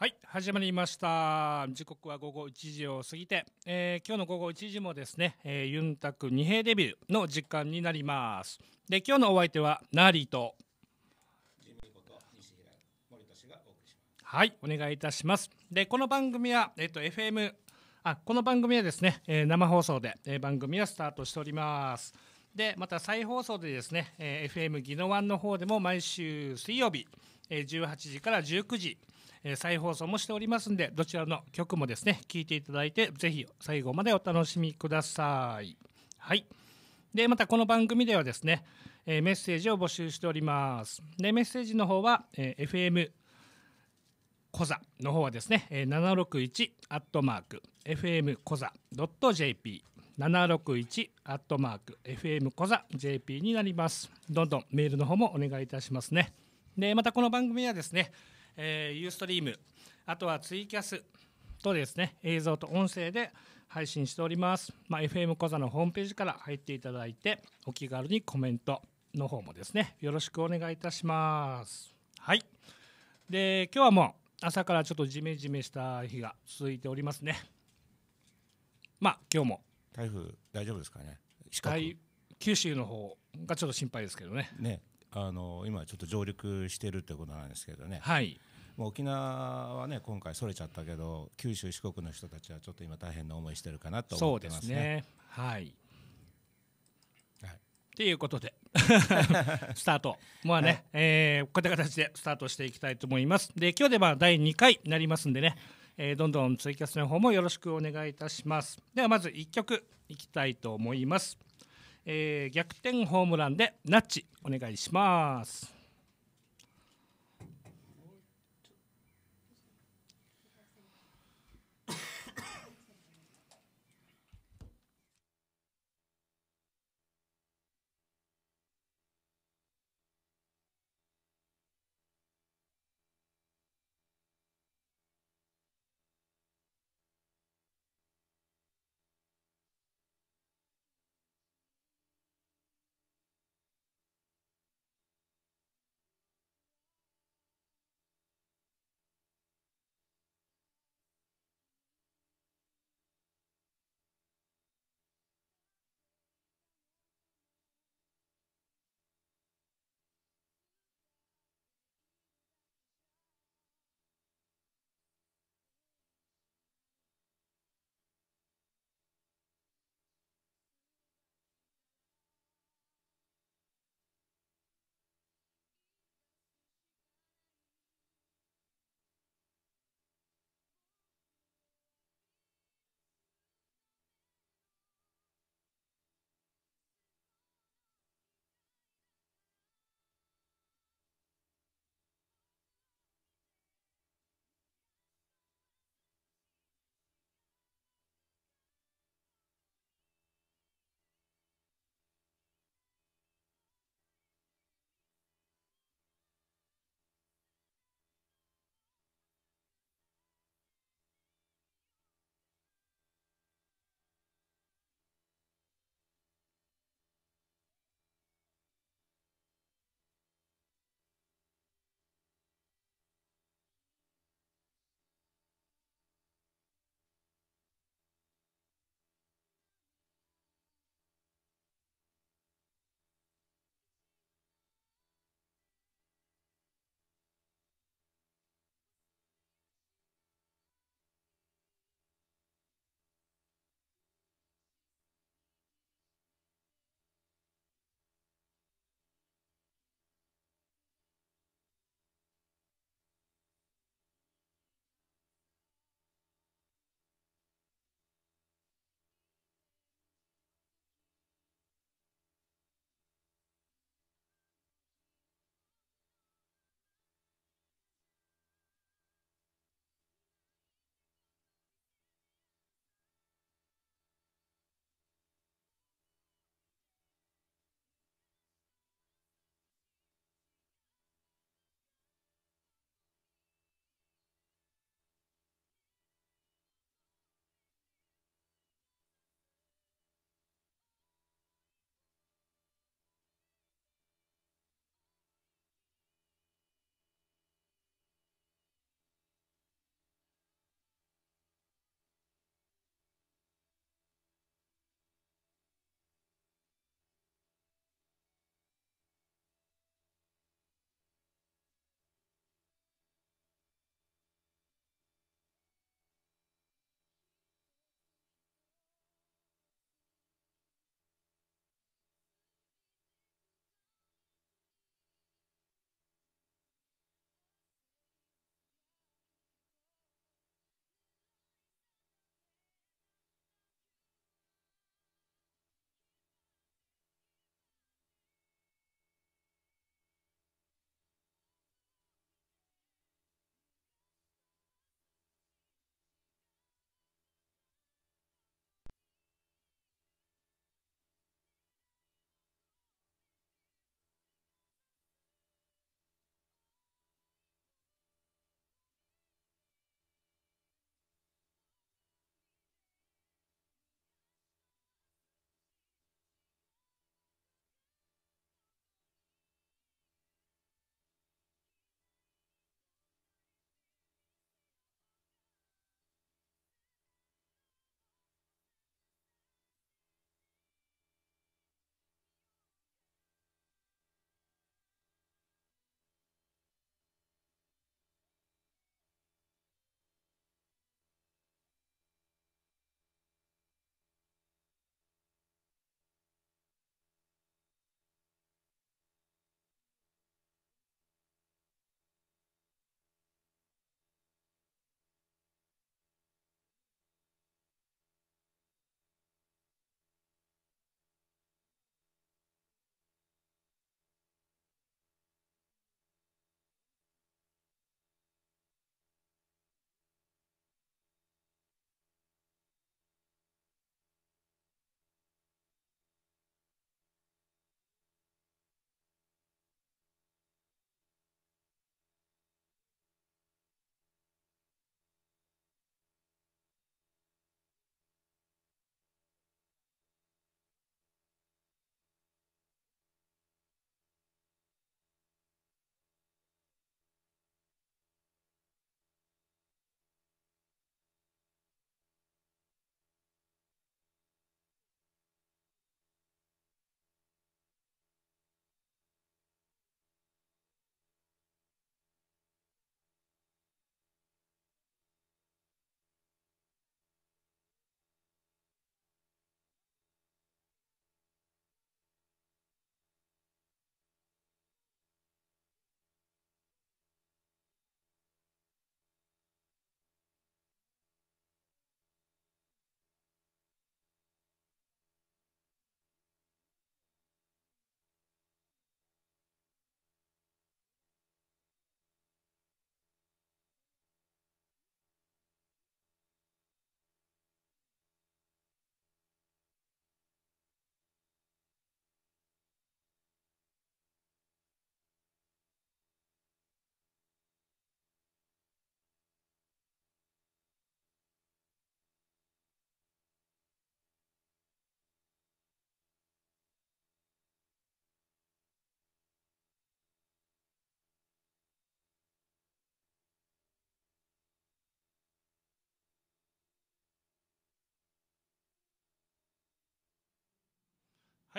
はい始まりました時刻は午後1時を過ぎて、えー、今日の午後1時もですね、えー、ユンタク二平デビューの時間になりますで今日のお相手はナーリーとはいお願いいたしますでこの番組は、えっ、ー、と、FM あこの番組はですね、えー、生放送で、えー、番組はスタートしておりますでまた再放送でですね、えー、FM ギノワンの方でも毎週水曜日、えー、18時から19時えー、再放送もしておりますんでどちらの曲もですね聴いていただいてぜひ最後までお楽しみください。はいでまたこの番組ではですね、えー、メッセージを募集しております。でメッセージの方は、えー、FM コザの方はですね、え761アットマーク FM コザ .jp 761アットマーク FM コザ JP になります。どんどんメールの方もお願いいたしますね。でまたこの番組はですねえー、ユーストリーム、あとはツイキャスとですね、映像と音声で配信しております。まあ、FM 講座のホームページから入っていただいて、お気軽にコメントの方もですね、よろしくお願いいたします。はい。で、今日はもう朝からちょっとジメジメした日が続いておりますね。まあ、今日も。台風大丈夫ですかね。九州の方がちょっと心配ですけどね。ねあの今ちょっと上陸してるってことなんですけどね、はい、もう沖縄はね今回それちゃったけど九州四国の人たちはちょっと今大変な思いしてるかなと思ってますね。ねはい、はい、いうことで スタート、まあね、はい、えー、こういった形でスタートしていきたいと思います。で今日でまあ第2回になりますんでね、えー、どんどんツイキャスの方もよろしくお願いいたします。ではまず1曲いきたいと思います。えー、逆転ホームランでナッチお願いします。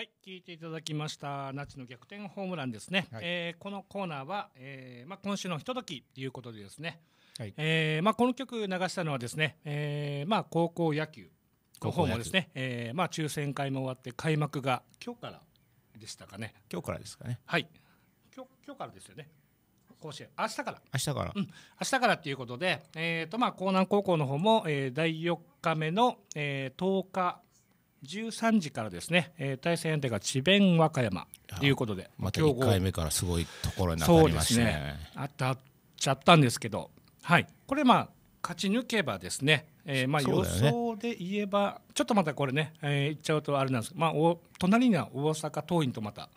はい、聞いていただきました那智の逆転ホームランですね。はい、えー、このコーナーは、えー、まあ今週のひとときということでですね。はい、えー、まあこの曲流したのはですね、えー、まあ高校野球の方もですね、えー、まあ抽選会も終わって開幕が今日からでしたかね。今日からですかね。はい。今日今日からですよね。甲子園明日から明日から、うん、明日からっていうことで、えーとまあ、江南高校の方も、えー、第4日目の、えー、10日13時からですね、えー、対戦相手が智弁和歌山ということでまた1回目からすごいところになたりましたねね当たっちゃったんですけど、はい、これまあ勝ち抜けばですね、えー、まあ予想で言えば、ちょっとまたこれね、えー、言っちゃうとあれなんですまあ、お隣には大阪桐蔭とまた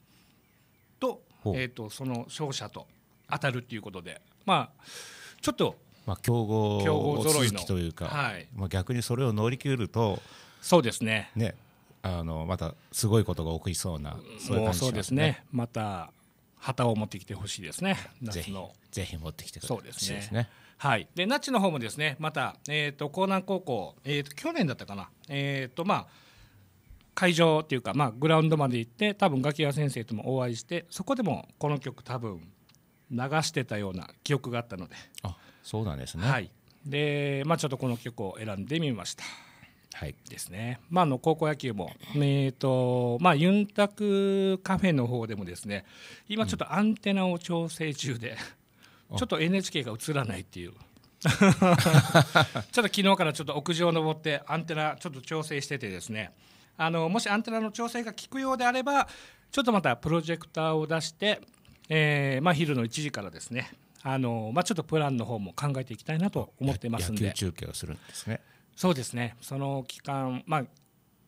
と,、えー、とその勝者と当たるということで、まあ、ちょっとまあ、強豪強豪揃いのというか、はいまあ、逆にそれを乗り切るとそうですねねあのまたすごいことが起こりそうなそううね、そうですねまた旗を持ってきてほしいですね夏のぜひ持ってきてほしいですね。すねはい、で那智の方もですねまた、えーと、江南高校、えーと、去年だったかな、えーとまあ、会場っていうか、まあ、グラウンドまで行って多分ガキヤ先生ともお会いしてそこでもこの曲多分流してたような記憶があったのであそうなんですね、はいでまあ、ちょっとこの曲を選んでみました。ですね、まあ、あの高校野球も、えーとまあ、ユンタクカフェの方でもですね今、ちょっとアンテナを調整中で、うん、ちょっと NHK が映らないっていう。ちょっと昨日からちょっと屋上登ってアンテナちょっと調整しててですねあのもしアンテナの調整が効くようであればちょっとまたプロジェクターを出して、えーまあ、昼の1時からですねあのまあ、ちょっとプランの方も考えていきたいなと思ってますんで野球中継をするんですねそうですねその期間、まあ、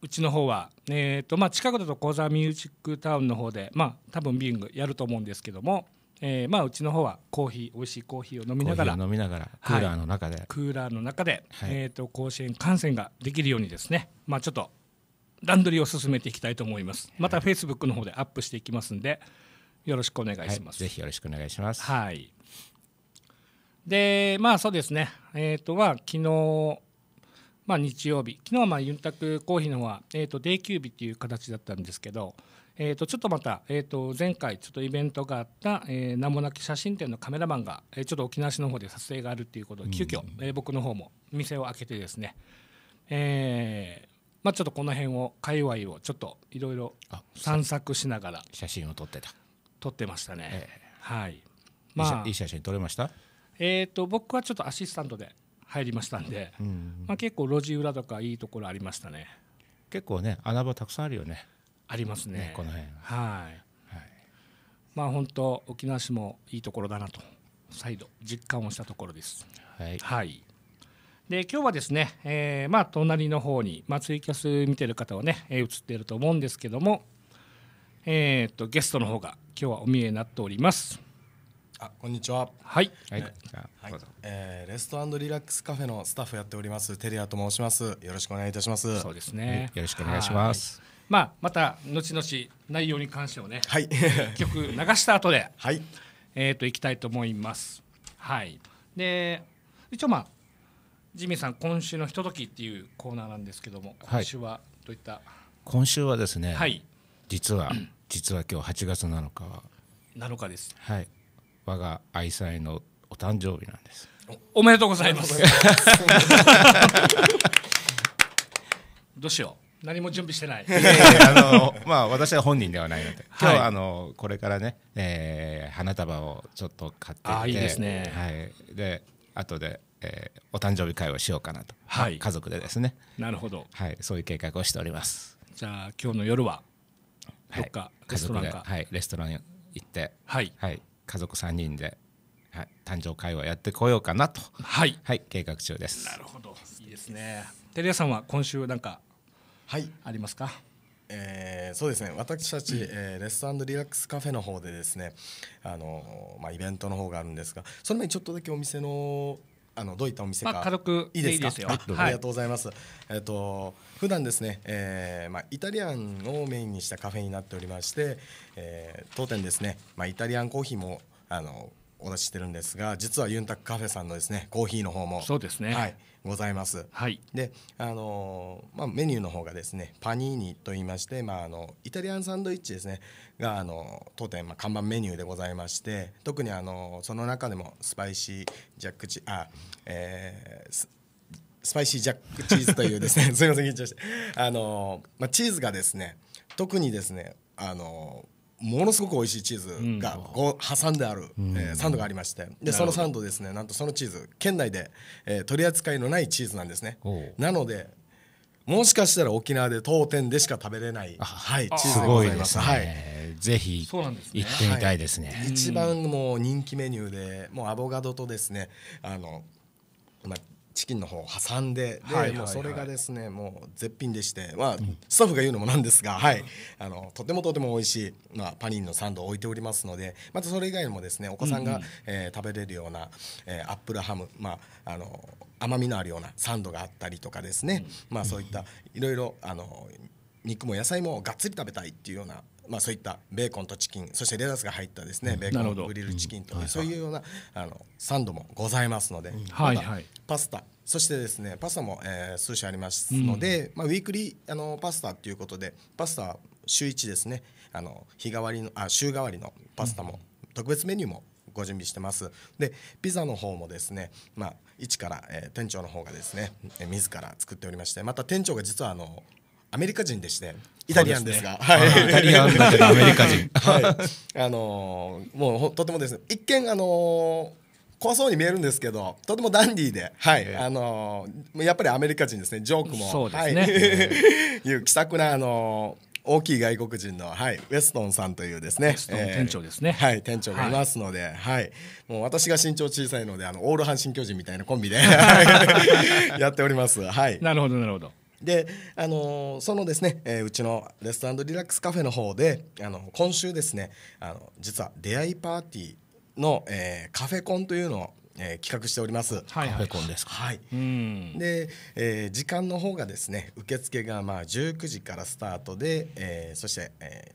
うちの方は、えーとまあ、近くだと講座ミュージックタウンの方で、まあ、多分ビングやると思うんですけども、えーまあ、うちの方はコーヒー美味しいコーヒーを飲みながら飲みながらクーラーの中で、はい、クーラーの中で、はい、えーと、と甲子園観戦ができるようにですね、まあ、ちょっと段取りを進めていきたいと思いますまたフェイスブックの方でアップしていきますんでよろしくお願いします、はい、ぜひよろしくお願いしますはいでまあそうですねえっ、ー、とは昨日まあ、日曜日昨日はまあユンタクコーヒーの方は、えー、と定休日っていう形だったんですけど、えー、とちょっとまた、えー、と前回ちょっとイベントがあった、えー、名もなき写真展のカメラマンが、えー、ちょっと沖縄市の方で撮影があるっていうことで急遽、えー、僕の方も店を開けてですね、えーまあ、ちょっとこの辺を界隈をちょっといろいろ散策しながら写真を撮ってた撮ってましたね、はいまあ、いい写真撮れましたえー、と僕はちょっとアシスタントで入りましたんで、うん、まあ、結構路地裏とかいいところありましたね結構ね穴場たくさんあるよねありますね、ね、この辺はい、まあ本当沖縄市もいいところだなと再度実感をしたところです。はい、はい、で今日はですね、えー、まあ、隣の方に、まあ、ツイキャス見てる方はね、え映っていると思うんですけども、えー、っとゲストの方が今日はお見えになっております。あこんにちは。はい。はい。はい、えー、レストアンドリラックスカフェのスタッフやっておりますテリアと申します。よろしくお願いいたします。そうですね。よろしくお願いします。まあまた後々内容に関してをね、はい、曲流した後で、はい、えっ、と行きたいと思います。はい。で一応まあジミーさん今週のひとときっていうコーナーなんですけども、今週はどういった、はい、今週はですね、はい、実は、実は今日8月7日は7日です。はい。我が愛妻のお誕生日なんですおめでとうございます どうしよう何も準備してないあの まあ私は本人ではないので今日、はあのこれからね、えー、花束をちょっと買ってあいいですね、はい、で後で、えー、お誕生日会をしようかなと、はい、家族でですねなるほど、はい、そういう計画をしておりますじゃあ今日の夜はどっか、はい、家族で、はい、レストラン行ってはい、はい、家族3人で、はい、誕生会をやってこようかなと、はい、はい、計画中ですなるほどいいですねテレアさんは今週なんかはいありますかえー、そうですね私たち、えー、レッスンリラックスカフェの方でですねあの、まあ、イベントの方があるんですがその前にちょっとだけお店のあのどういったお店か、まあ、軽くいいですか、はい、ありがとうございます、えっと普段ですね、えー、まあイタリアンをメインにしたカフェになっておりまして、えー、当店ですねまあイタリアンコーヒーもあのお出ししてるんですが実はユンタクカフェさんのですねコーヒーの方もそうですね、はい、ございます。はい、であの、まあ、メニューの方がですねパニーニといいまして、まあ、あのイタリアンサンドイッチですねがあの当店、まあ、看板メニューでございまして特にあのその中でもスパイシージャックチあ、えー、スパイシージャックチーズというですね すいません緊張してあの、まあ、チーズがですね特にですねあのものすごく美味しいチーズがこう挟んである、えサンドがありましてでそのサンドですねなんとそのチーズ県内で、え取り扱いのないチーズなんですねなのでもしかしたら沖縄で当店でしか食べれない、はい、チーズでございます。すね、はい、ぜひ行ってみたいですね。はい、一番もう人気メニューで、もうアボカドとですね、あのまあチキンの方を挟んでで、もうそれがですねもう絶品でして、まあ、スタッフが言うのもなんですが、はい、あのとてもとても美味しい、まあ、パニーのサンドを置いておりますのでまたそれ以外にもですねお子さんが、うえ食べれるような、えー、アップルハム、まあ、あの甘みのあるようなサンドがあったりとかですね、まあ、そういったいろいろあの肉も野菜もがっつり食べたいっていうようなまあ、そういったベーコンとチキンそしてレタスが入ったですねベーコンとグリルチキンとか、そういうようなあのサンドもございますので、はいはい、パスタそしてですねパスタも、えー、数種ありますので、うん、まあ、ウィークリーあのパスタということでパスタ週1ですねあの日替わりのあ週替わりのパスタも、うん、特別メニューもご準備してますでピザの方もですね、まあ、一から、えー、店長の方がですね、えー、自ら作っておりましてまた店長が実はあのアメリカ人でしてイタリアンですが、はい、イタリアンけどアメリカ人、はい、あのー、もうとてもですね一見あのー怖そうに見えるんですけどとてもダンディーで、はい、あのやっぱりアメリカ人ですねジョークもそうですね、はい、いう気さくなあの大きい外国人の、はい、ウェストンさんというですね、店長ですね、はい、店長がいますので、はい、もう私が身長小さいので、あのオール阪神巨人みたいなコンビで やっております。はい。なるほど、なるほど。で、あのそのですね、えー、うちのレストランドリラックスカフェの方で、あの今週ですね、あの実は出会いパーティーの、えー、カフェコンというのをえー、企画しております。はい、はい、コンですはい。で、えー、時間の方がですね、受付がまあ19時からスタートで、えー、そして、え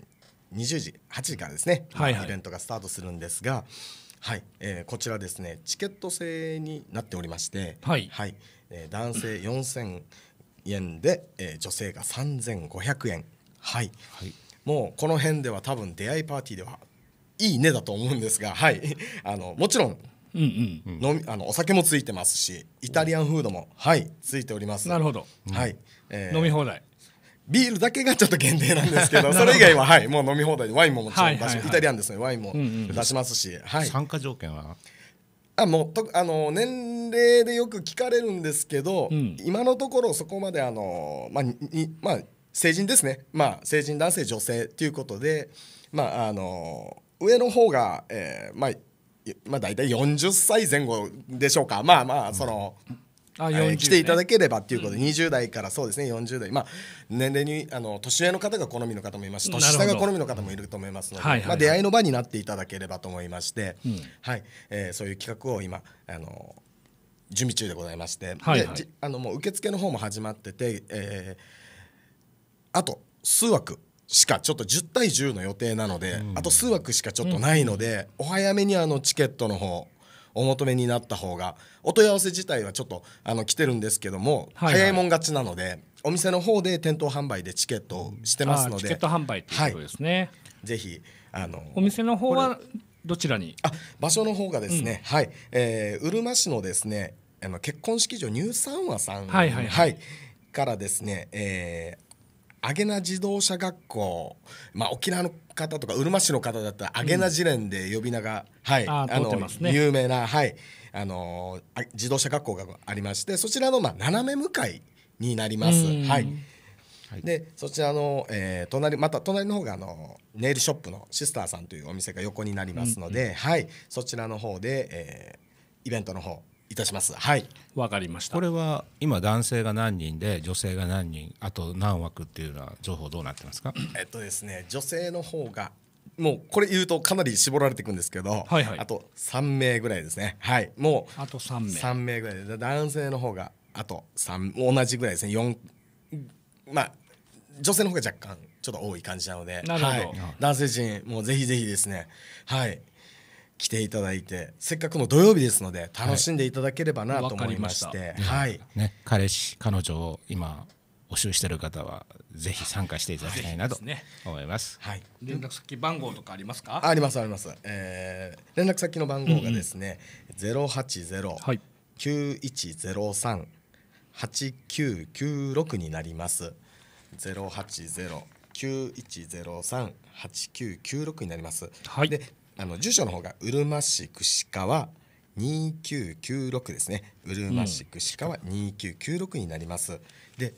ー、20時、8時からですね、はい、はい、イベントがスタートするんですが、はい、えー、こちらですね、チケット制になっておりまして、はい、はい、えー、男性4000円で、えー、女性が3500円、はい。はいもうこの辺では多分出会いパーティーではいいねだと思うんですが、はい、あのもちろんうんうん、飲みあのお酒もついてますしイタリアンフードもはいついておりますなるほど、はいえー、飲み放題ビールだけがちょっと限定なんですけど それ以外は、はい、もう飲み放題でワインももちろん、はいはい、イタリアンですねワインも出しますし、うんうんはい、参加条件はあもうとあの年齢でよく聞かれるんですけど、うん、今のところそこまであの、まあにまあ、成人ですね、まあ、成人男性女性ということで、まああの上の方が、えー、まあまあ大体40歳前後でしょうかまあまあその、ああね、来ていただければっていうことで、うん、20代からそうですね40代、まあ、年齢にあの年上の方が好みの方もいますし年下が好みの方もいると思いますので、はいはいはい、まあ、出会いの場になっていただければと思いまして、うん、はいえー、そういう企画を今あの準備中でございまして、はいはい、あのもう受付の方も始まってて、えー、あと数枠しかちょっと10対10の予定なので、うん、あと数枠しかちょっとないので、うん、お早めにあのチケットの方お求めになった方がお問い合わせ自体はちょっとあの来てるんですけども、はいはい、早いもん勝ちなのでお店の方で店頭販売でチケットをしてますので、チケット販売ということですね、はい、ぜひあのお店の方はどちらにあ場所の方がですね、うん、はい、えー、うるま市のですねあの結婚式場ニューサンワさん、はいはいはい、はい、からですね、えー、アゲナ自動車学校、まあ、沖縄の方とかうるま市の方だったらアゲナ次連で呼び名が、うん、はいあの、ね、有名な、はい、あの自動車学校がありましてそちらの、まあ、斜め向かいになります。はい、はい、でそちらの、えー、隣また隣の方があのネイルショップのシスターさんというお店が横になりますので、うんうん、はい、そちらの方で、えー、イベントの方いたしますはいわかりましたこれは今男性が何人で女性が何人あと何枠っていうのは情報どうなってますかえっとですね女性の方がもうこれ言うとかなり絞られていくんですけど、はいはい、あと3名ぐらいですねはいもうあと3名3名ぐらいで男性の方があと3同じぐらいですね4まあ女性の方が若干ちょっと多い感じなので、なるはい、男性陣もうぜひぜひですねはい来ていただいてせっかくの土曜日ですので楽しんでいただければなと思いまして、はい、ね、彼氏彼女を今募集している方はぜひ参加していただきたいなと思います。はい、連絡先番号とかありますか？ありますあります。えー、連絡先の番号がですね、ゼロ八ゼロ九一ゼロ三八九九六になります。ゼロ八ゼロ九一ゼロ三八九九六になります。はい、であの住所の方がうるま市串川2996ですねうるま市串川2996になります、うん、で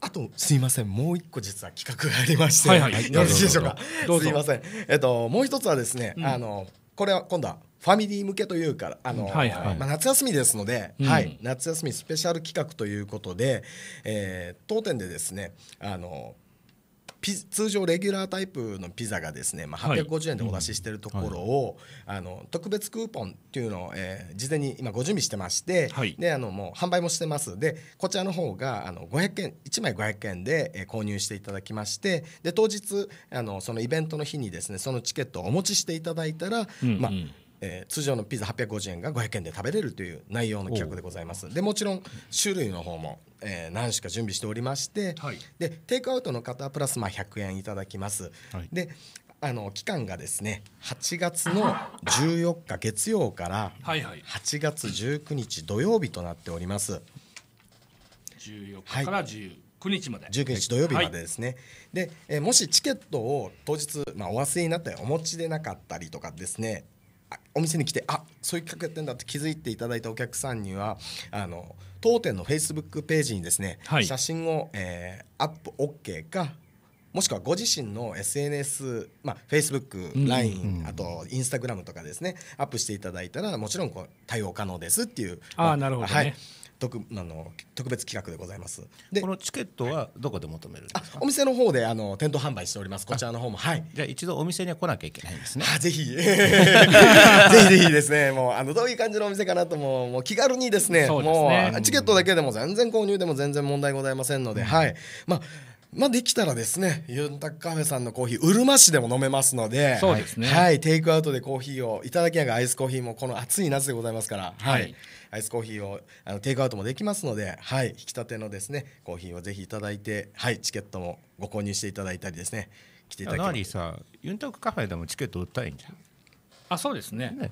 あとすいませんもう一個実は企画がありまして、はいはい、よろしいでしょうかどうすいませんえっともう一つはですね、うん、あのこれは今度はファミリー向けというかあの、ま夏休みですので、うん、はい、夏休みスペシャル企画ということで、えー、当店でですねあの通常レギュラータイプのピザがですね、まあ、850円でお出ししてるところを、はいうんはい、あの特別クーポンっていうのを、えー、事前に今ご準備してまして、はい、であのもう販売もしてますでこちらの方があの500円1枚500円で、えー、購入していただきましてで当日あのそのイベントの日にですねそのチケットをお持ちしていただいたら、うんうん、まあえー、通常のピザ850円が500円で食べれるという内容の企画でございますでもちろん種類の方も、えー、何種か準備しておりまして、はい、でテイクアウトの方はプラスまあ100円いただきます、はい、であの期間がですね8月の14日月曜から8月19日土曜日となっております。14日から19日まで、19日土曜日までですね、はい、でえもしチケットを当日、まあ、お忘れになったりお持ちでなかったりとかですねお店に来てあそういう企画やってんだって気づいていただいたお客さんにはあの当店のフェイスブックページにですね、はい、写真を、えー、アップ OK かもしくはご自身の SNS、まあ、Facebook、LINE、うん、あと Instagram とかですねアップしていただいたらもちろんこう対応可能ですっていうあ、まあ、なるほど、ね、はい特あの特別企画でございますでこのチケットはどこで求めるんですかお店の方であの店頭販売しておりますこちらの方もはいじゃあ一度お店には来なきゃいけないんですねあぜひ ぜひぜひですねもうあのどういう感じのお店かなとももう気軽にですね、ね、もうチケットだけでも全然購入でも全然問題ございませんので、うん、はいまあまあ、できたらですねユンタクカフェさんのコーヒーうるま市でも飲めますのでそうですね、はい、テイクアウトでコーヒーをいただきながらアイスコーヒーもこの暑い夏でございますから、はい、はい、アイスコーヒーをあのテイクアウトもできますので、はい、引き立てのですねコーヒーをぜひいただいて、はい、チケットもご購入していただいたりですね来ていただきさユンタクカフェでもチケット売ったらいいんじゃんあそうですねね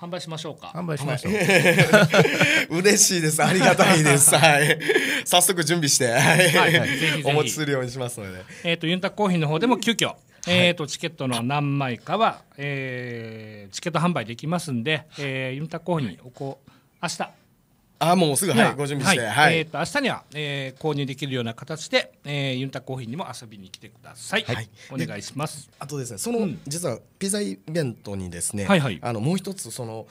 販売しましょうか。販売しましょう。嬉しいです。ありがたいです。はい。早速準備して、はい、はいお持ちするようにしますので。えっ、とユンタコーヒーの方でも急遽、えっ、とチケットの何枚かは、えー、チケット販売できますんで、ええ、ユンタコーヒーおこ明日。あもうすぐはいご準備して、はい、えっ、ー、と明日には、えー、購入できるような形で、えー、ユンタコーヒーにも遊びに来てください。はい、お願いします。あとですね、その、うん、実はピザイベントにですね、はいはい、あのもう一つその、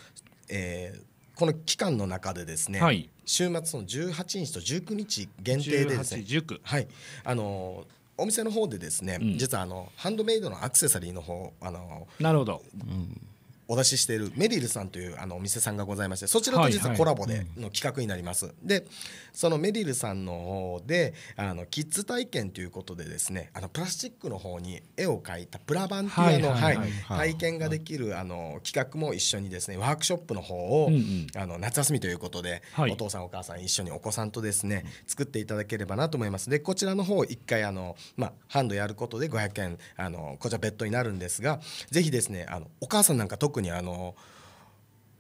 えー、この期間の中でですね、はい、週末の18日と19日限定でですね、18はいあのーお店の方でですね、うん、実はあのハンドメイドのアクセサリーの方あのなるほど、うん、お出ししているメリルさんというあのお店さんがございましてそちらと実はコラボでの企画になります、はいはいでそのメリルさんの方であのキッズ体験ということでですねあのプラスチックの方に絵を描いたプラバンていうの、はいはい、体験ができるあの企画も一緒にですねワークショップの方を、うんうん、あの夏休みということで、お父さんお母さん一緒にお子さんとですね作っていただければなと思いますでこちらの方一回あの、まあ、ハンドやることで500円あのこちら別途になるんですがぜひですねあのお母さんなんか特特にあの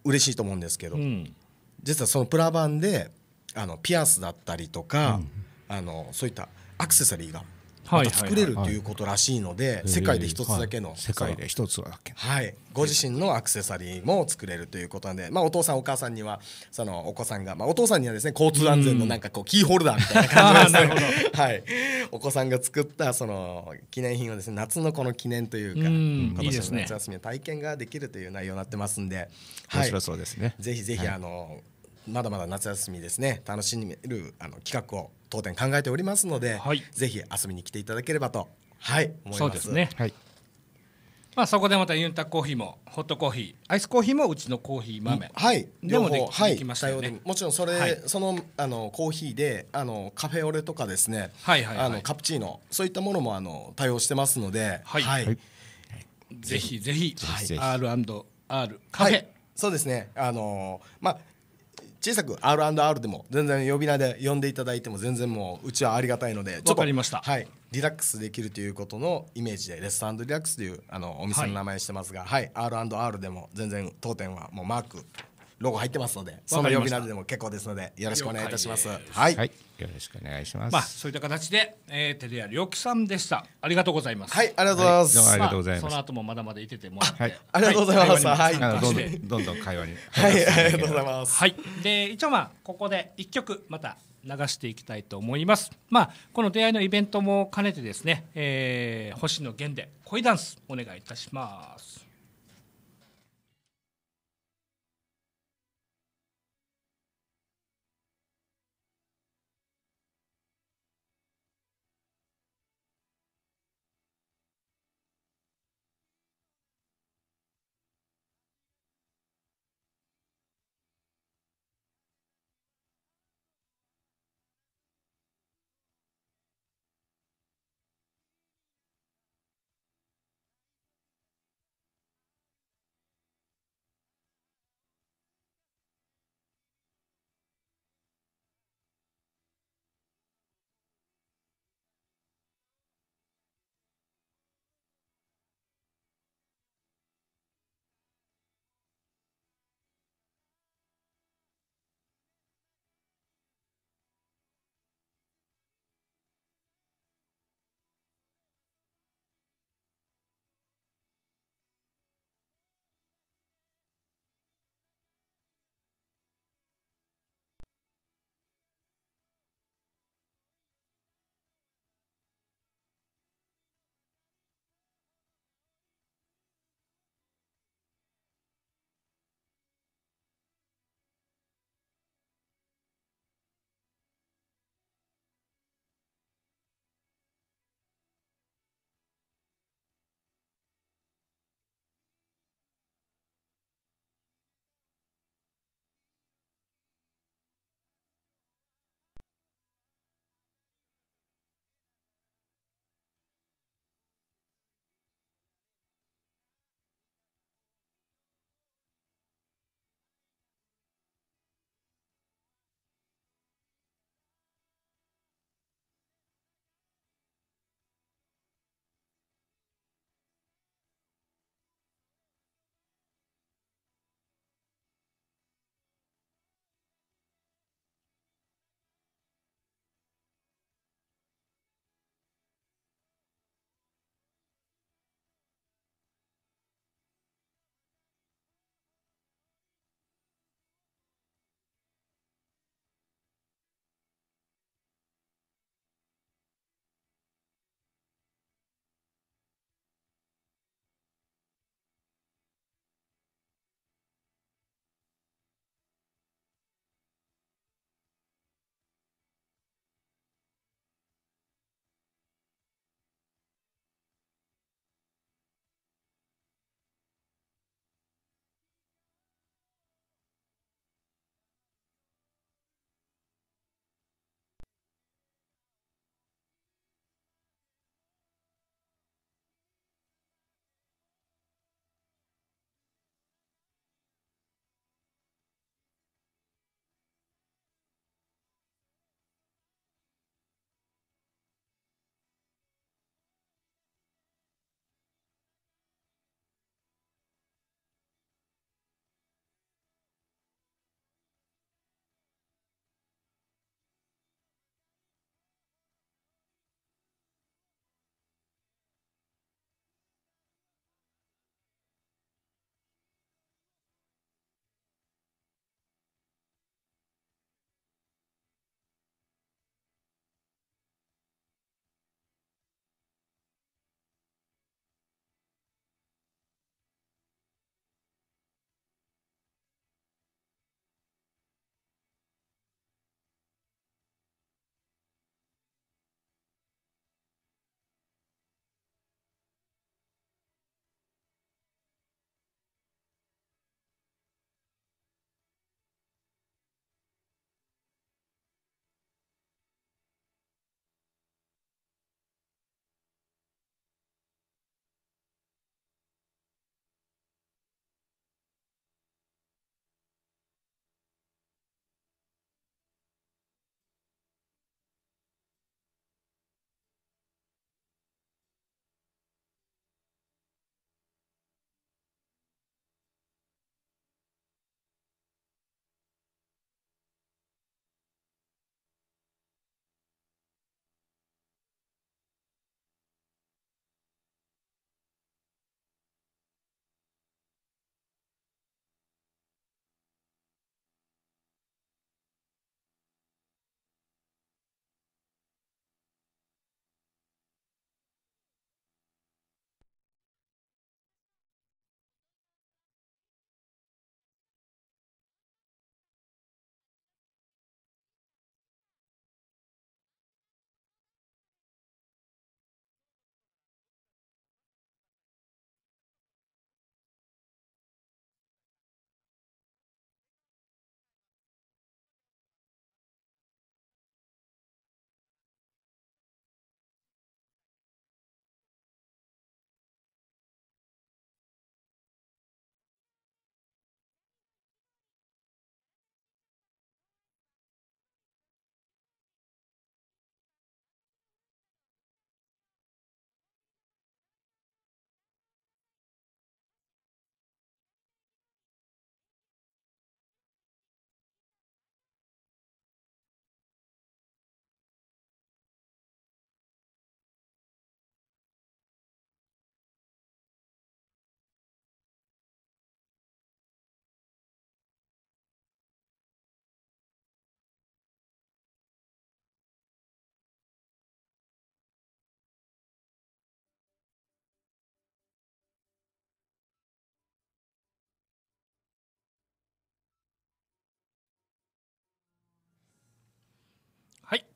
嬉しいと思うんですけど、うん、実はそのプラ版であのピアスだったりとか、うん、あのそういったアクセサリーがまた作れるということらしいので世界で一つだけの、世界で一つだけはいご自身のアクセサリーも作れるということなんで、まあ、お父さんお母さんにはそのお子さんが、まあ、お父さんにはですね交通安全のなんかこうキーホルダーみたいな感じで、はい、お子さんが作ったその記念品をですね夏のこの記念というか今年の夏休みの体験ができるという内容になってますんで、はい、面白そうですね、ぜひぜひ、あの、まだまだ夏休みですね楽しめるあの企画を当店考えておりますので、はい、ぜひ遊びに来ていただければと、はい、思います。そうですね、はいまあ、そこでまたユンタコーヒーもホットコーヒーアイスコーヒーもうちのコーヒー豆、はいでもでき,、はい、ましたよねもちろんそれ、はい、そのあのコーヒーであのカフェオレとかですね、はいはい、はい、あのカプチーノそういったものもあの対応してますので、はいはいぜひぜひぜひぜひ、はい、R&R カフェ、そうですねあのまあ小さく R&R でも全然呼び名で呼んでいただいても全然もううちはありがたいのでちょっとはいリラックスできるということのイメージでレストリラックスというあのお店の名前してますが、はい、R&R でも全然当店はもうマークロゴ入ってますのでその呼び名でも結構ですのでよろしくお願いいたします。はい、はいよろしくお願いします。まあ、そういった形で、えー、テレアリオキさんでした。ありがとうございます。はい、ありがとうございます。はい、ありがとうございます。まあ、その後もまだまだいててもらって、はい、ありがとうございます。はい、はい、どんどんどんどん会話に。はい、ありがとうございます。はい、で、一応まあ、ここで一曲また。流していきたいと思います。まあ、この出会いのイベントも兼ねてですね、えー、星野源で恋ダンスお願いいたします。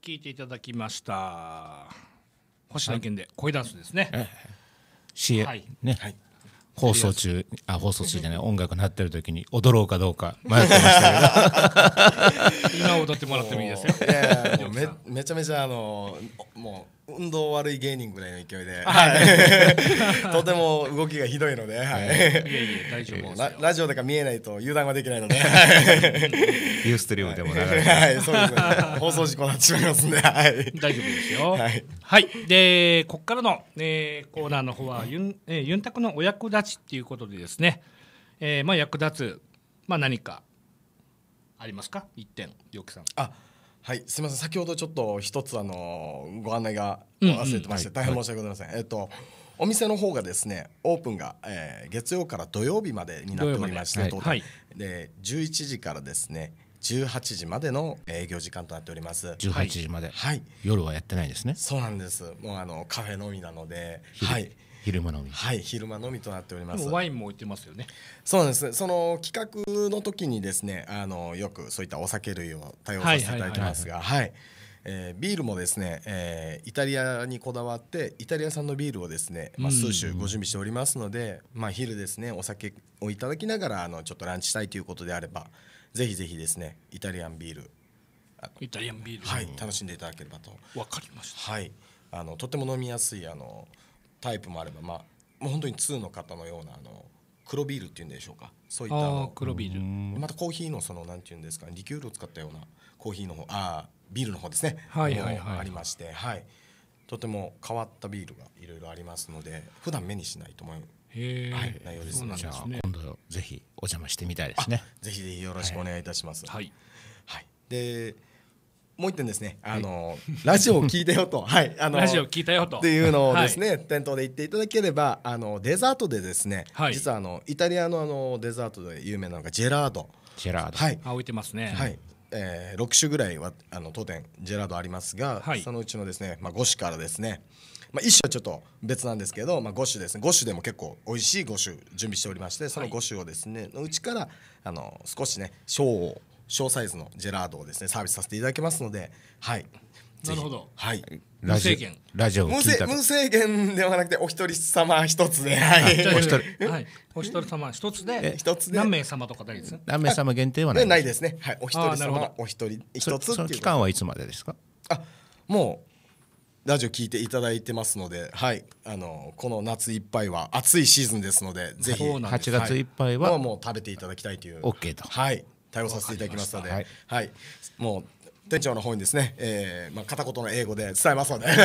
聞いていただきました星野源で恋ダンスですね、はい、CM、はい、ね、はい、放送中あ放送中じゃない音楽になってる時に踊ろうかどうか迷ってましたけど 今踊ってもらってもいいですよめ めちゃめちゃあのもう運動悪い芸人ぐらいの勢いで、はい、とても動きがひどいので、はい、いえいえ大丈夫ララジオだから見えないと油断はできないので、ユーストリームでも流れて、はい、そうですね。放送事故になってしまいますんで、はい、大丈夫ですよ。はい、はい、でここからの、えー、コーナーの方はユン、えー、ユンタクのお役立ちっていうことでですね、えー、まあ役立つまあ何かありますか一点よきさん。あ。はい、すみません、先ほどちょっと一つあのご案内が忘れてまして、大変申し訳ございません。えっとお店の方がですね、オープンが、えー、月曜から土曜日までになっておりまして、はい、で11時からですね、18時までの営業時間となっております。18時まで。はい。夜はやってないですね。そうなんです。もうあのカフェのみなので、はい。昼間のみはい昼間のみとなっておりますワインも置いてますよねそうなんですその企画の時にですねあのよくそういったお酒類を対応させていただいてますがはいえビールもですね、えー、イタリアにこだわってイタリア産のビールをですね、まあ、数種ご準備しておりますので、まあ、昼ですねお酒をいただきながらあのちょっとランチしたいということであればぜひぜひですねイタリアンビールイタリアンビール、はい、楽しんでいただければとわかりました、はい、あのとても飲みやすいあの、タイプもあれば、まあ、もう本当に2の方のようなあの黒ビールっていうんでしょうかそういったあ黒ビールまたコーヒーのそのなんていうんですかリキュールを使ったようなコーヒーの方あビールの方ですね、はいはいはい、ありまして、はい、とても変わったビールがいろいろありますので普段目にしないと思う、はい、内容ですので、ね、今度ぜひお邪魔してみたいですねぜひぜひよろしくお願いいたします、はい、はい、でもう一点ですね、あの、はい、ラジオを聞いたよと、はい、あのラジオ聞いたよとっていうのをですね、はい、店頭で言っていただければ、あのデザートでですね、はい、実はあのイタリアのあのデザートで有名なのがジェラード、ジェラード、はい、あ置いてますね、はい、えー、6種ぐらいはあの当店ジェラードありますが、はい、そのうちのですね、まあ、5種からですね、まあ、1種はちょっと別なんですけど、まあ、5種ですね5種でも結構美味しい5種準備しておりましてその5種をですね、はい、のうちからあの少しね賞を小サイズのジェラードをですねサービスさせていただきますのではいなるほどはい無制限ラジオ無制限ではなくてお一人様一つで、はい、お一人、はい、お一人様一つで一つで何名様とかないです何名様限定はないないですねはいお一人様お一人一つその期間はいつまでですかあもうラジオ聞いていただいてますので、はい、あのこの夏いっぱいは暑いシーズンですので、ぜひ八月いっぱいは、はい、もう食べていただきたいという。オッケーと。はい。対応させていただきますので、はい、はい、もう店長の方にですね、えー、まあ片言の英語で伝えますので、はい、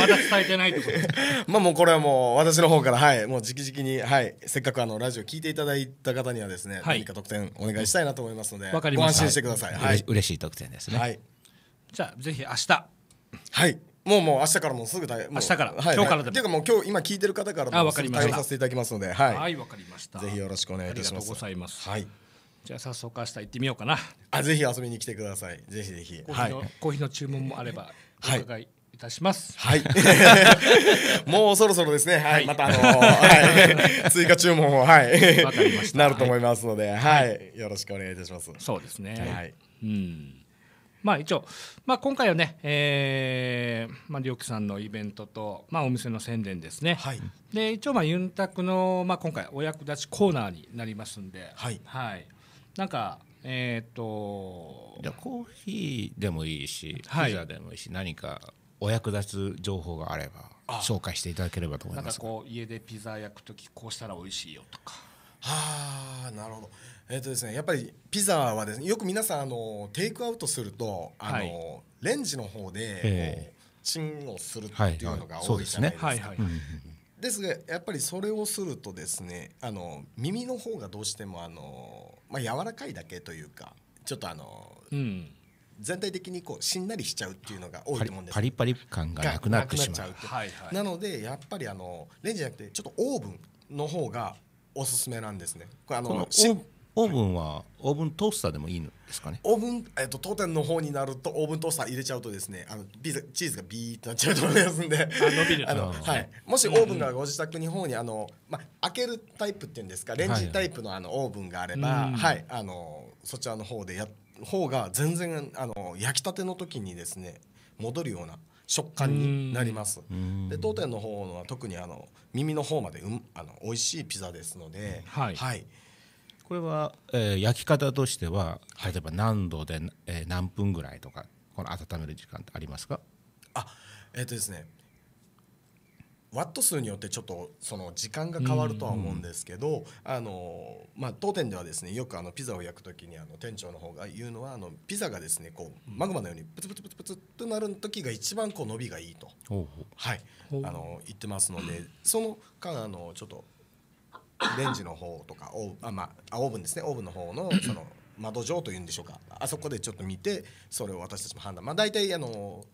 まだ伝えてないところ。まあもうこれはもう私の方からはい、もう直々にはい、せっかくあのラジオ聞いていただいた方にはですね、はい、何か特典お願いしたいなと思いますので、わかりました安心してください。はい、嬉しい特典ですね。はい。じゃあぜひ明日。はい。もうもう明日からもうすぐ対明日から、はい、今日からでも、ていうかもう今日今聞いてる方からも対応させていただきますのではいわ、はい、かりましたぜひよろしくお願いいたしますありがとうございますはいじゃあ早速明日行ってみようかなあぜひ遊びに来てくださいぜひぜひコーヒーの,、はい、コーヒーの注文もあればお伺いいたします。はい。もうそろそろですね。はい。はい、またあのー、はい、追加注文をはい。また。なると思いますので、はい、はい、よろしくお願いいたします。そうですね。はい。うん。まあ一応、まあ、今回はね、えーまあ、リョキさんのイベントと、まあ、お店の宣伝ですね、はい、で一応まあユンタクの、まあ、今回お役立ちコーナーになりますんで、はいはい、なんかえっ、ー、とじゃコーヒーでもいいし、ピザでもいいし何かお役立つ情報があれば紹介していただければと思いますこう家でピザ焼く時こうしたら美味しいよとかはあなるほどえっ、ー、とですねやっぱりピザはですねよく皆さんあのテイクアウトするとあの、はい、レンジの方で、チンをするっていうのが多いですね。はいはいですがやっぱりそれをするとですねあの耳の方がどうしてもあのまあ、柔らかいだけというかちょっとあの、うん、全体的にこうしんなりしちゃうっていうのが多いと思うんですパリパリ感がなくなってしまうはいはい、なのでやっぱりあのレンジじゃなくてちょっとオーブンの方がおすすめなんですねこれあのオオーブンはオーブントースターでもいいんですかねオーブン、えっと、当店の方になるとオーブントースター入れちゃうとですねあのビザチーズがビーッてなっちゃうと思いますんであの、はい、もしオーブンがご自宅の方にあの、ま、開けるタイプっていうんですかレンジタイプのあのオーブンがあれば、はい、はい、あのそちらの方でや方が全然あの焼きたての時にですね戻るような食感になりますで当店の方は特にあの耳の方までうあの美味しいピザですので、はい、はいこれは、えー、焼き方としては例えば何度で、えー、何分ぐらいとかこの温める時間ってありますかあえっ、ー、とですねワット数によってちょっとその時間が変わるとは思うんですけど、あのまあ、当店ではですねよくあのピザを焼く時にあの店長の方が言うのはあのピザがですねこうマグマのようにプツプツプツプツとなる時が一番こう伸びがいいと、はい、あの言ってますのでその間あのちょっとレンジの方とかオあ、まあ、オーブンですねオーブンの方の その窓状というんでしょうかあそこでちょっと見てそれを私たちも判断まあ大体あの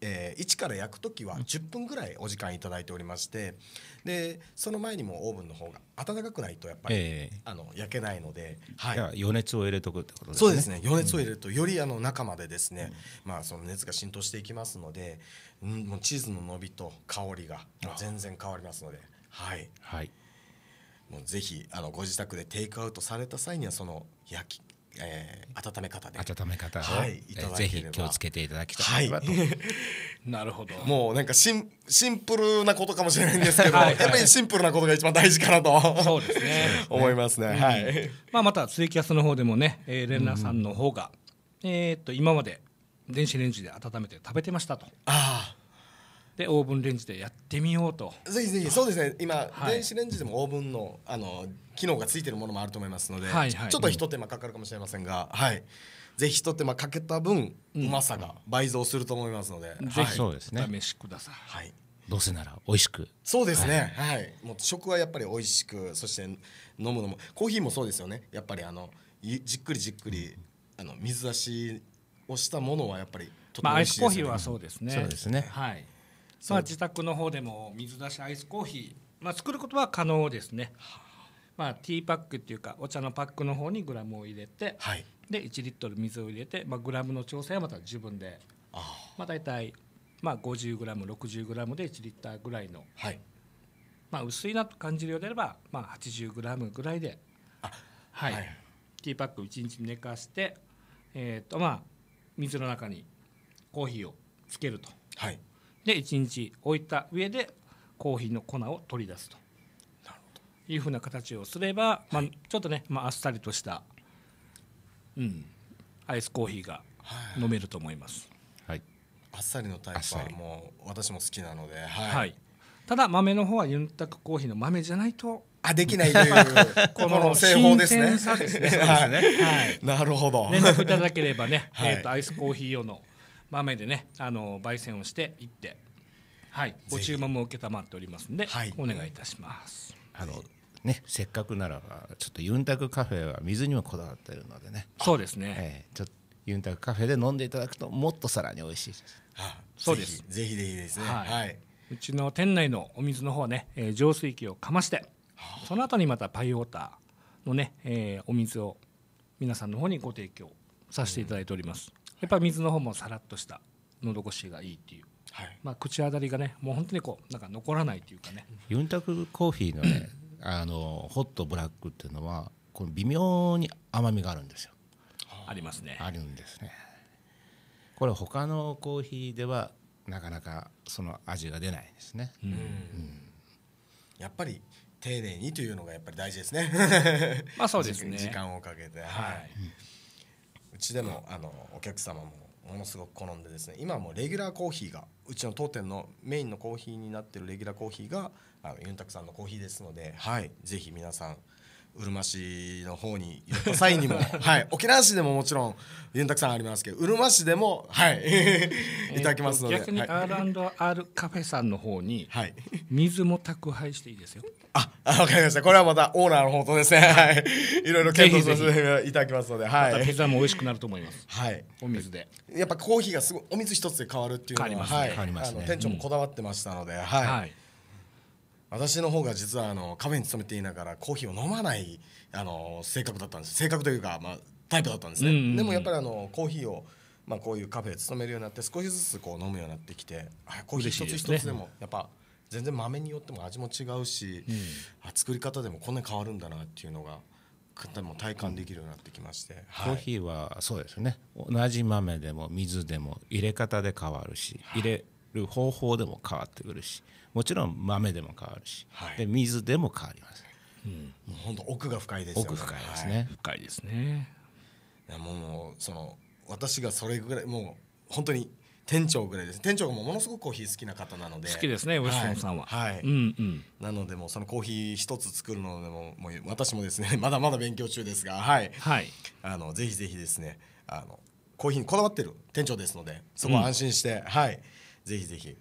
えー、1から焼く時は10分ぐらいお時間頂いておりましてでその前にもオーブンの方が暖かくないとやっぱり、えー、あの焼けないので、はい、余熱を入れとくってことですねそうですね余熱を入れるとよりあの中までですね、うん、まあ、その熱が浸透していきますので、うん、もうチーズの伸びと香りが全然変わりますので。はい、はい、もうぜひあのご自宅でテイクアウトされた際にはその焼きえー、温め方で温め方はい、いただぜひ気をつけていただきたいなと、はい、なるほどもうなんかシンシンプルなことかもしれないんですけどはい、やっぱりシンプルなことが一番大事かなとそうですね 思いますね、はい、まあ、またツイキャスの方でもね、えー、レンナさんの方が、うん、えー、っと今まで電子レンジで温めて食べてましたとああでオーブンレンジでやってみようとぜひぜひそうですね今、電子レンジでもオーブンのあの機能がついてるものもあると思いますので、はいちょっとひと手間かかるかもしれませんが、はい、ぜひひと手間かけた分、うまさが倍増すると思いますので、うぜひお試しください、はい、どうせなら美味しくそうですね、はい、もう食はやっぱり美味しくそして飲むのもコーヒーもそうですよねやっぱりあのじっくりじっくり、あの水出しをしたものはやっぱりとても美味しいです、まあ、アイスコーヒーはそうですねそうですねはいまあ、自宅の方でも水出しアイスコーヒー、まあ、作ることは可能ですね、まあ、ティーパックっていうかお茶のパックの方にグラムを入れて、はい、で1リットル水を入れて、まあ、グラムの調整はまた自分でまあ、大体、まあ、50g60g で1リッターぐらいの、はい、まあ、薄いなと感じるようであれば、まあ、80g ぐらいで、はい、はい、ティーパックを1日寝かして、えーとまあ、水の中にコーヒーをつけると。はいで1日置いた上でコーヒーの粉を取り出すとなるほどいうふうな形をすれば、まあ、ちょっとね、まあ、あっさりとした、うん、アイスコーヒーが飲めると思います。はい、あっさりのタイプはもう私も好きなので、はい、はい、ただ豆の方はユンタクコーヒーの豆じゃないとあできないという この製法ですね。ですねはい、はい、なるほど。連絡いただければね、えっ、ー、とアイスコーヒー用の豆でねあの焙煎をしていってはいご注文も承っておりますんで、はい、お願いいたしますあのね、せっかくならばちょっとユンタクカフェは水にもこだわってるのでねそうですね、えー、ちょっとユンタクカフェで飲んでいただくともっとさらに美味しいですあそうですぜひぜひですね、はい、はい、うちの店内のお水の方はね、えー、浄水器をかましてその後にまたパイオーターのね、えー、お水を皆さんの方にご提供させていただいております、やっぱり水の方もさらっとした喉越しがいいっていう、はいまあ、口当たりがねもう本当にこうなんか残らないというかねユンタクコーヒーのねあのホットブラックっていうのはこの微妙に甘みがあるんですよありますねあるんですねこれ他のコーヒーではなかなかその味が出ないですね、うん、うん、やっぱり丁寧にというのがやっぱり大事ですね まあそうですね時間をかけてはい、うちでもあのお客様もものすごく好んでですね今もレギュラーコーヒーがうちの当店のメインのコーヒーになってるレギュラーコーヒーがあのユンタクさんのコーヒーですので、はい、ぜひ皆さんうるま市の方に寄った際にも、はい、沖縄市でももちろんゆんたくさんありますけどうるま市でも、はい、いただきますので、えー、逆に R&R カフェさんの方に、水も宅配していいですよ。あ、わかりました。これはまたオーナーの方とですね、はい、いろいろ検討させていただきますので、はい。ま、ピザも美味しくなると思います。はい。お水で。やっぱコーヒーがすごいお水一つで変わるっていうのは、変ります、はい、変わります、ね、店長もこだわってましたので、うん、はい、はい私の方が実はあのカフェに勤めていながらコーヒーを飲まないあの性格だったんです性格というか、まあ、タイプだったんですね、うんうんうん、でもやっぱりあのコーヒーを、まあ、こういうカフェ勤めるようになって少しずつこう飲むようになってきてコーヒー一つ一つでもやっぱ全然豆によっても味も違うし、うん、作り方でもこんなに変わるんだなっていうのが。方も体感できるようになってきまして、コーヒーはそうですね同じ豆でも水でも入れ方で変わるし、入れる方法でも変わってくるしもちろん豆でも変わるし、はい、で水でも変わります、うん、本当奥が深いですね奥深いですね、はい、深いですねいやもうその私がそれぐらいもう本当に店長ぐらいです店長がものすごくコーヒー好きな方なので好きですね吉エさんははい、はい、うんうん、なのでもそのコーヒー一つ作るのでももう私もですね まだまだ勉強中ですがはい、はい、あのぜひぜひですねあのコーヒーにこだわってる店長ですのでそこは安心して、うん、はいぜひぜひ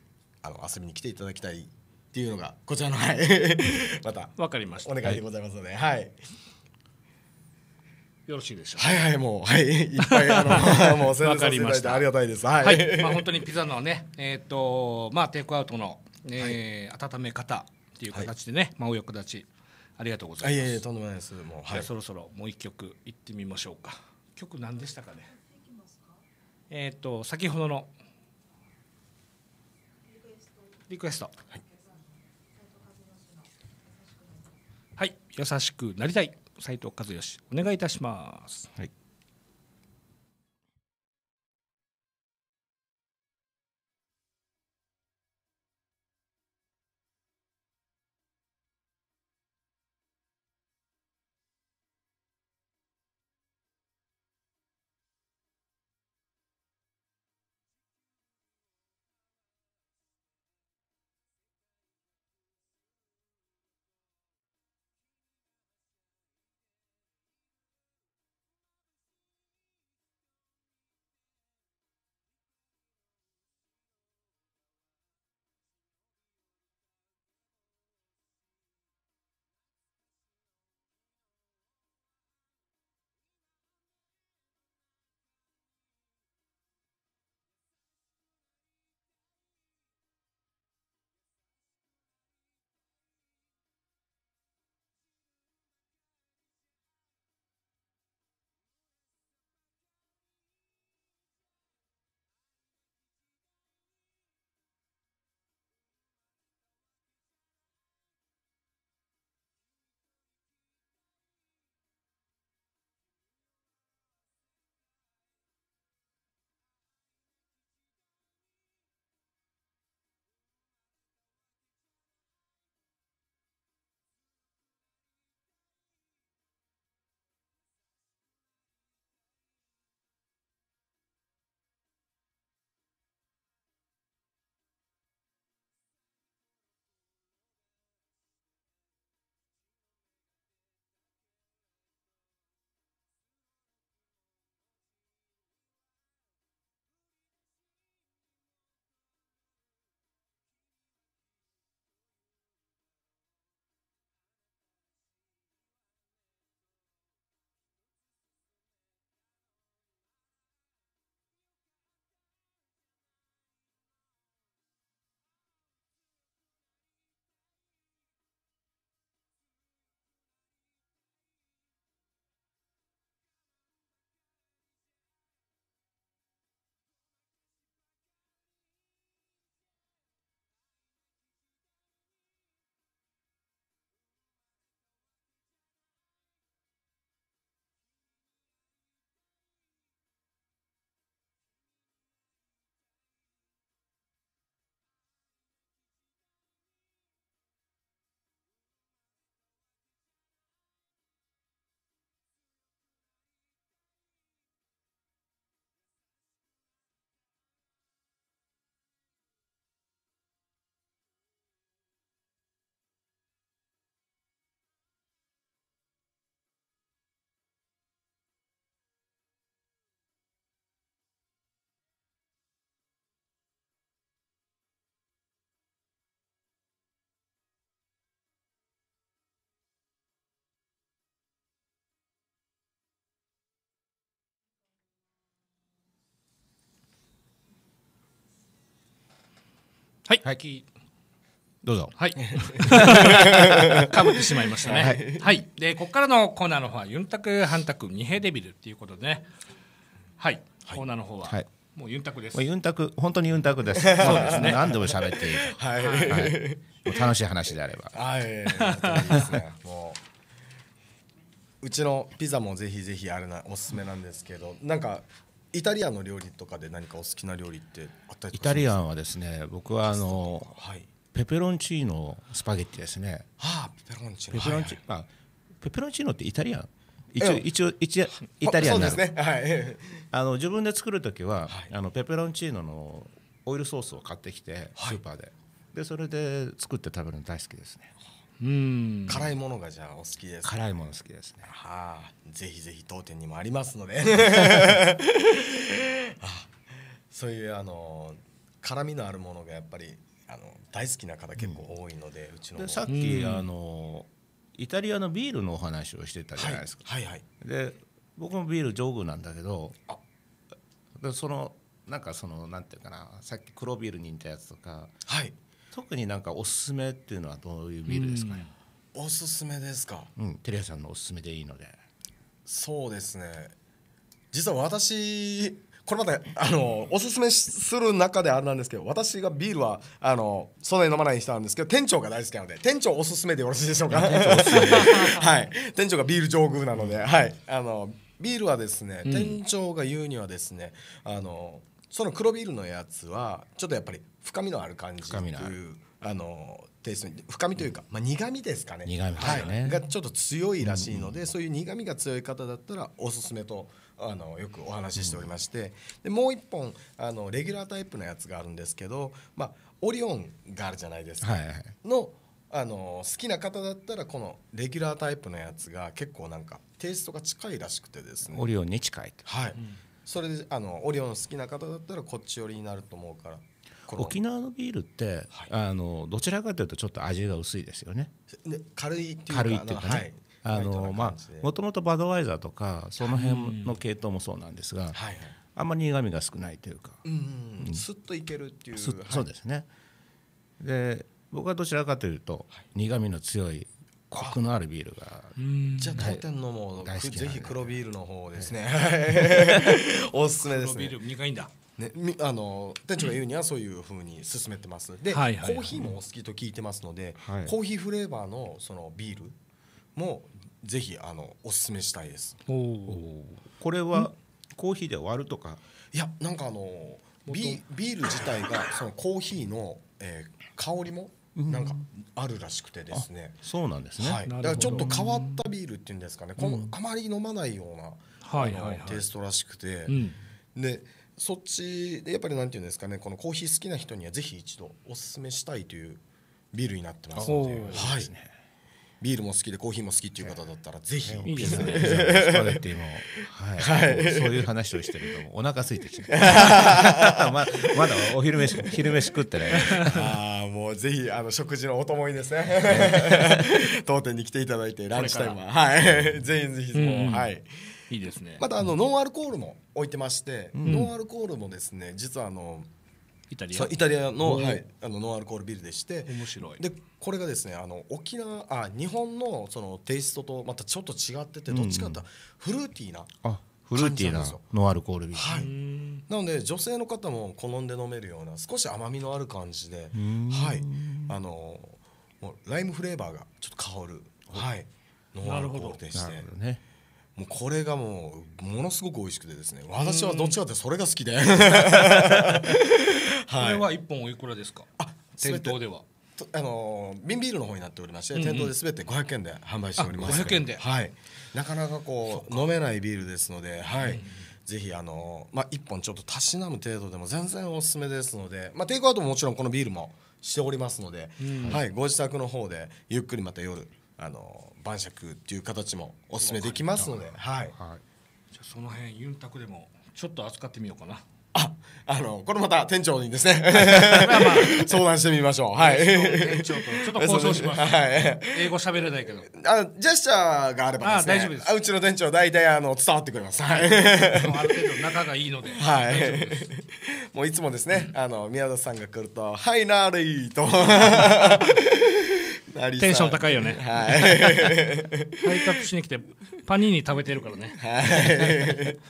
あの遊びに来ていただきたいっていうのがこちらのはい またわかりましたお願いでございますので、はい、はい、よろしいでしょうはいはいもうはいいっぱいあの もう宣伝させていたありがたいですはい、はい、まあ本当にピザのねえっ、ー、とまあテイクアウトの、えー、はい、温め方っていう形でね、まあお役立ちありがとうございます。いやいやとんでもないです。もうはい。そろそろもう一曲いってみましょうか。曲何でしたかね。えっ、ー、と先ほどのリクエストはい、はい、優しくなりたい斉藤和義お願いいたします、はいはい、はい、どうぞはいかぶ ってしまいましたね、はい、はい、でここからのコーナーの方はユンタクハンタク二平デビルっていうことでねはい、はい、コーナーの方は、はいもうユンタクです。ユンタク、本当にユンタクです。そうですね。何度も喋っていい。はい。はい、楽しい話であれば。はい。ですね。もう。うちのピザもぜひぜひあれなおすすめなんですけど、なんかイタリアの料理とかで何かお好きな料理ってあったりイタリアンはですね僕はあの、はい、ペペロンチーノスパゲッティですね、はあ、ペペロンチーノペペロンチ、はいはい、まあ、ペペロンチーノってイタリアン一応一応一応イタリアンなんですね、はい、あの自分で作る時は、はい、あのペペロンチーノのオイルソースを買ってきてスーパーで、でそれで作って食べるの大好きですね辛いものがじゃあお好きです辛いもの好きですねはあぜひぜひ当店にもありますので そういうあの辛みのあるものがやっぱりあの大好きな方結構多いので、うん、うちのさっき、あのイタリアのビールのお話をしてたじゃないですか、はい、はいはいで僕もビール上宮なんだけどでそのなんかそのなんていうかなさっき黒ビールに似たやつとか、はい、特になんかおすすめっていうのはどういうビールですかね、うん、おすすめですかうんテレさんのおすすめでいいのでそうですね実は私これまたあのおすすめする中であれなんですけど私がビールはあのそんなに飲まない人なんですけど店長が大好きなので店長おすすめでよろしいでしょうか はい店長がビール上宮なので、はいあのビールはですね、店長が言うにはですねあのその黒ビールのやつはちょっとやっぱり深みのある感じっていうあのテイストに深みというか、まあ、苦みですかね苦み、はい、がちょっと強いらしいので、そういう苦みが強い方だったらおすすめとあのよくお話ししておりまして、でもう一本あのレギュラータイプのやつがあるんですけど、まあ、オリオンがあるじゃないですか、はいはい、のあの好きな方だったらこのレギュラータイプのやつが結構なんかテイストが近いらしくてですねオリオンに近いはい、うん、それであのオリオン好きな方だったらこっち寄りになると思うから沖縄のビールって、はい、あのどちらかというとちょっと味が薄いですよね。軽いっていうか軽いっていうかね。あのまあもともとバドワイザーとかその辺の系統もそうなんですが、はいあんまり苦みが少ないというか、スッといけるっていう、そうですねで僕はどちらかというと、苦みの強いコクのあるビールがじゃあ当店のもぜひ黒ビールの方ですね、はい、おすすめですね黒ビール苦いんだね、あの店長が言うにはそういうふうに進めてますで、はいはいはい、コーヒーもお好きと聞いてますので、はい、コーヒーフレーバーのそのビールもぜひあのおすすめしたいですおこれはコーヒーで割るとかいやなんかあのビビール自体がそのコーヒーの、えー、香りもなんかあるらしくてですね。そうなんですね、はい。だからちょっと変わったビールっていうんですかね。このあまり飲まないような、はいはいはい、テイストらしくて、うん、でそっちでやっぱりなんていうんですかねこのコーヒー好きな人にはぜひ一度おすすめしたいというビールになってますので、はい、ビールも好きでコーヒーも好きっていう方だったらぜひ、はい、いですね。スパゲッティも、はい、はい、そういう話をしてるとお腹空いてきて、ままだお昼飯昼飯食ってない。ああもうぜひあの食事のお供にですね。当店に来ていただいてランチタイムははいぜひぜひもう、はい。いいですねまたあのノンアルコールも置いてまして、うん、ノンアルコールもですね実はあのイタリアイタリアの,、はい、あのノンアルコールビールでして面白いでこれがですねあの沖縄あ日本のそのテイストとまたちょっと違っててどっちかというとフルーティーなフルーティーなノンアルコールビール、はい、なので女性の方も好んで飲めるような少し甘みのある感じで、はい、あのもうライムフレーバーがちょっと香る、はい、ノンアルコールでして、ね、もうこれがもうものすごく美味しくてですね私はどっちかってそれが好きで、はい、これは1本おいくらですかあ店頭ではあの瓶ビールの方になっておりまして、うんうん、店頭で全て500円で販売しております500円で、はい、なかなかこう飲めないビールですのではい、うん、ぜひあの、まあ、1本ちょっとたしなむ程度でも全然おすすめですので、まあ、テイクアウトももちろんこのビールもしておりますので、うん、はい、ご自宅の方でゆっくりまた夜あの晩酌っていう形もおすすめできますので、はい、はい、じゃその辺ユンタクでもちょっと扱ってみようかな。あ、あのこれまた店長にですね まあ、まあ、相談してみましょう。はい。店長とちょっと交渉します。はい。英語喋れないけど。あ、ジェスチャーがあれば、ね、あ、大丈夫です。あ、うちの店長大体あの伝わってくれます。はい。ある程度仲がいいので。はい。もういつもですね、あの宮田さんが来ると、はいなーれいと。テンション高いよね。はい。配達しに来てパニーニ食べてるからね。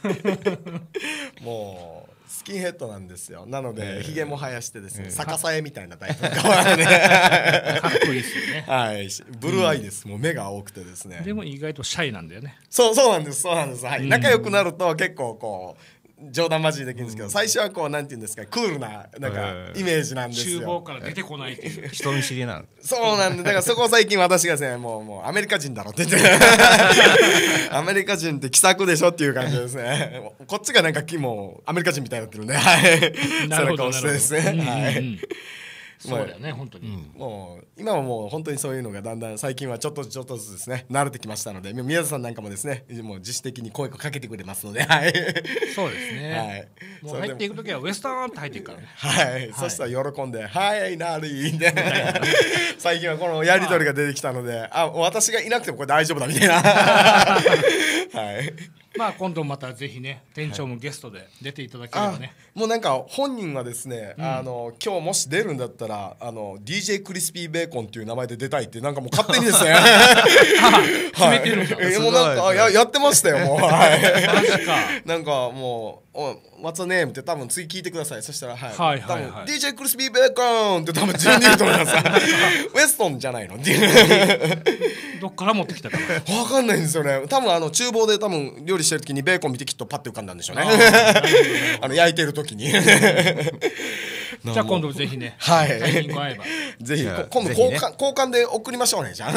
はい。もう。スキンヘッドなんですよなのでひげも生やしてですね逆さえみたいなタイプの顔なんでかっこいいですよねはいブルーアイですもう目が青くてですねでも意外とシャイなんだよねそうそうなんですそうなんですはい仲良くなると結構こう冗談交じりできるんですけど、うん、最初はこうなんて言うんですかクールななんかイメージなんですよ、厨房から出てこないっていう 人見知りなんそうなんでだからそこ最近私がですねもうもうアメリカ人だろって言って アメリカ人って気さくでしょっていう感じですねこっちがなんかもうアメリカ人みたいになってるんではいその顔してですね、はい、そうだよね本当に、うん、もう今はもう本当にそういうのがだんだん最近はちょっとちょっとずつですね慣れてきましたので宮田さんなんかもですねもう自主的に声をかけてくれますので、はい、そうですね、はい、もう入っていく時はウエスタンって入っていくからねはい、はい、そしたら喜んで「はいない」で 最近はこのやり取りが出てきたのであ私がいなくてもこれ大丈夫だみたいな はいまあ今度またぜひね店長もゲストで出ていただければね、もうなんか本人はですね、うん、あの今日もし出るんだったらあの DJ クリスピーベーコンっていう名前で出たいってなんかもう勝手にですね はい、決めてるんはい、もうなんかややってましたよもうはい なんかもう w h a って多分次聞いてください。そしたら、はい。はいはいはい、多分 DJ クリスビー・ベーコンって多分自分で言うと思います。ウエストンじゃないのいどっから持ってきたかわかんないんですよね。多分あの厨房で多分料理してる時にベーコン見てきっとパッて浮かんだんでしょうね。あ の焼いてる時に。じゃあ今度ぜひね。はい。ぜひ、今度交換、交換で送りましょうね、じゃ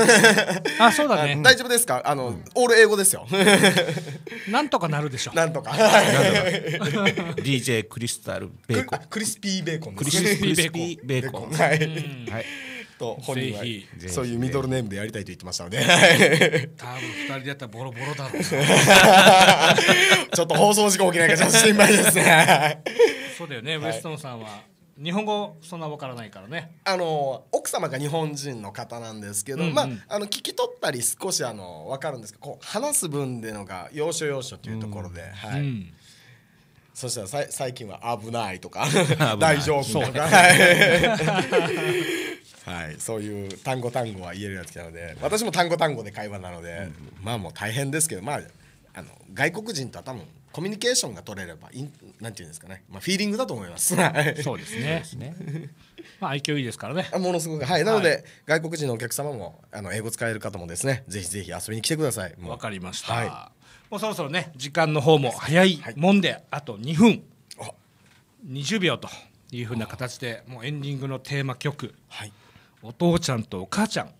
あ。あ、そうだね。大丈夫ですかあの、オール英語ですよ。なんとかなるでしょ。なんとか。DJ クリスタルベーコンクリスピーベーコンクリスピーベーコンはい、はい、と本人はそういうミドルネームでやりたいと言ってましたので多分二人でやったらボロボロだろうちょっと放送事故起きないかちょっと心配ですねそうだよね、ウエストンさんは日本語そんなわからないからねあの奥様が日本人の方なんですけど、うんうん、まああの聞き取ったり少しあの分かるんですけどこう話す分でのが要所要所というところで、うん、はい、うんそしたらさ最近は危ないとか 大丈夫とか、はい、そういう単語単語は言えるやつなってきたので私も単語単語で会話なので、うん、まあもう大変ですけどまああの外国人とは多分コミュニケーションが取れればいなんていうんですかね、まあ、フィーリングだと思います。そうですねまあ愛嬌いいですからね。あものすごくはいなので、はい、外国人のお客様もあの英語使える方もですねぜひぜひ遊びに来てください。わかりました。はいもうそろそろね時間の方も早いもんで、はい、あと2分20秒というふうな形でもうエンディングのテーマ曲「はい、お父ちゃんとお母ちゃん」っ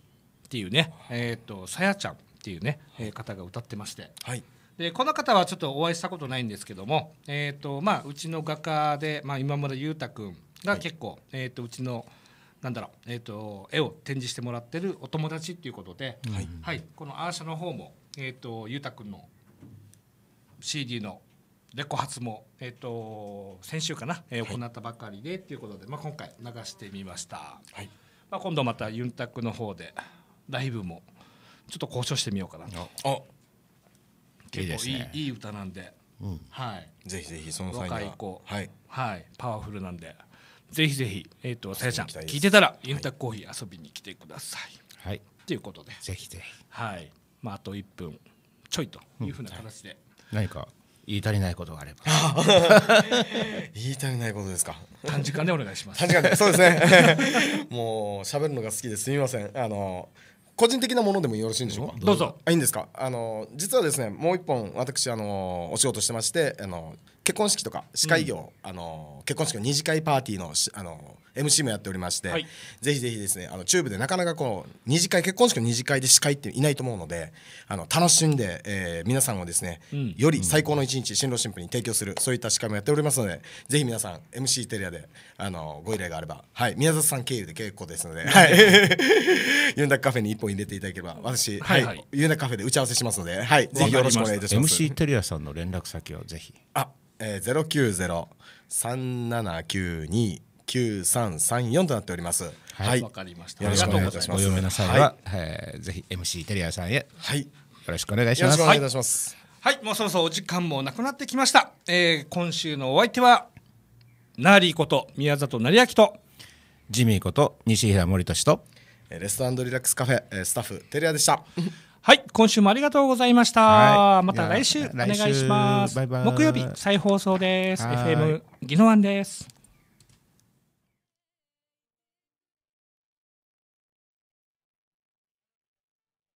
ていうね、えーと、さやちゃんっていうね、えー、方が歌ってまして、はい、でこの方はちょっとお会いしたことないんですけども、えーとまあ、うちの画家で、まあ、今村裕太君が結構、はい、えーと、うちのなんだろう、えーと、絵を展示してもらってるお友達っていうことで、はい、はい、このアーシャの方も、えー、と裕太君の CD のレコ発も、えーと、先週かな、えー、行ったばかりでと、はい、いうことで、まあ、今回流してみました、はい、まあ、今度またユンタクの方でライブもちょっと交渉してみようかなとあ結構いい、ね、いい歌なんで、うん、はい、ぜひぜひその際に若い子、はい、はい、パワフルなんでぜひぜひ、えーと、さやちゃん聞いてたらユンタクコーヒー遊びに来てください、はい、ということでぜひぜひ、はいまあ、あと1分ちょいというふうな形で、うん何か言い足りないことがあれば 言い足りないことですか短時間でお願いします短時間でそうですね もう喋るのが好きですすみませんあの個人的なものでもよろしいんでしょうかどうぞあいいんですかあの実はですねもう一本私あのお仕事してましてあの結婚式とか司会業、うん、あの結婚式の二次会パーティーのあの MC もやっておりまして、はい、ぜひぜひですねあのチューブでなかなかこう二次会結婚式の二次会で司会っていないと思うのであの楽しんで、えー、皆さんをですね、うん、より最高の一日新郎新婦に提供するそういった司会もやっておりますのでぜひ皆さん MC テレアであのご依頼があれば、はい、宮里さん経由で結構ですので、はい、ユンダカフェに一本入れていただければ私、はいはい、ユンダカフェで打ち合わせしますので、はい、ぜひよろしくお願いいたします。MC テレアさんの連絡先をぜひあ、えー、九ゼロ三七九二九三三四となっております。はい、わ、かりました。よろしくお願いします。お嫁なさいは、はいえー、ぜひ MC テリアさんへ、はい、よろしくお願いします。お願いします。はい、もうそろそろお時間もなくなってきました。えー、今週のお相手は、ナーリーこと宮里成明と、ジミーこと西平森俊と、レストアンドリラックスカフェスタッフテリアでした。はい、今週もありがとうございました。はい、また来週お願いします。バイバイ木曜日再放送です。FM 技能案です。